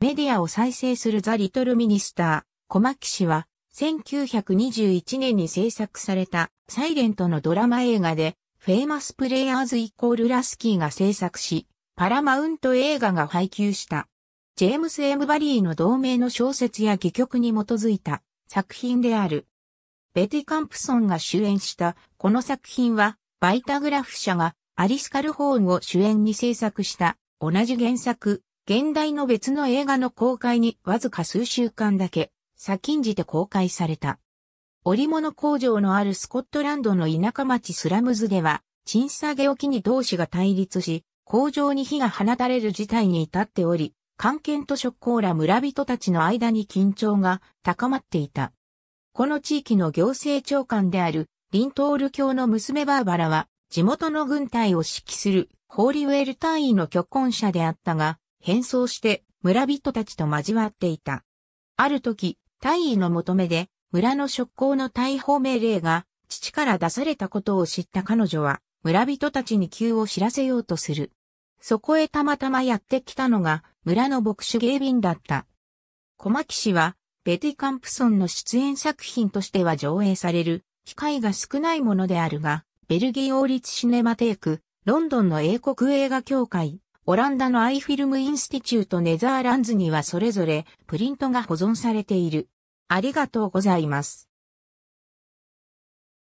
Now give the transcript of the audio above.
メディアを再生するザ・リトル・ミニスター、小牧氏は、1921年に制作された、サイレントのドラマ映画で、フェイマス・プレイヤーズ・イコール・ラスキーが制作し、パラマウント映画が配給した。ジェームス・エム・バリーの同名の小説や戯曲に基づいた作品である。ベティ・カンプソンが主演したこの作品は、バイタグラフ社がアリス・カルホーンを主演に制作した同じ原作、現代の別の映画の公開にわずか数週間だけ、先んじて公開された。織物工場のあるスコットランドの田舎町スラムズでは、賃下げを機に同士が対立し、工場に火が放たれる事態に至っており、関係と職工ら村人たちの間に緊張が高まっていた。この地域の行政長官であるリントール教の娘バーバラは地元の軍隊を指揮するホーリウェル隊員の虚婚者であったが、変装して村人たちと交わっていた。ある時、大尉の求めで、村の職工の逮捕命令が、父から出されたことを知った彼女は、村人たちに急を知らせようとする。そこへたまたまやってきたのが、村の牧師芸人だった。小牧氏は、ベティ・カンプソンの出演作品としては上映される、機会が少ないものであるが、ベルギー王立シネマテーク、ロンドンの英国映画協会、オランダのアイフィルムインスティチュートネザーランズにはそれぞれプリントが保存されている。ありがとうございます。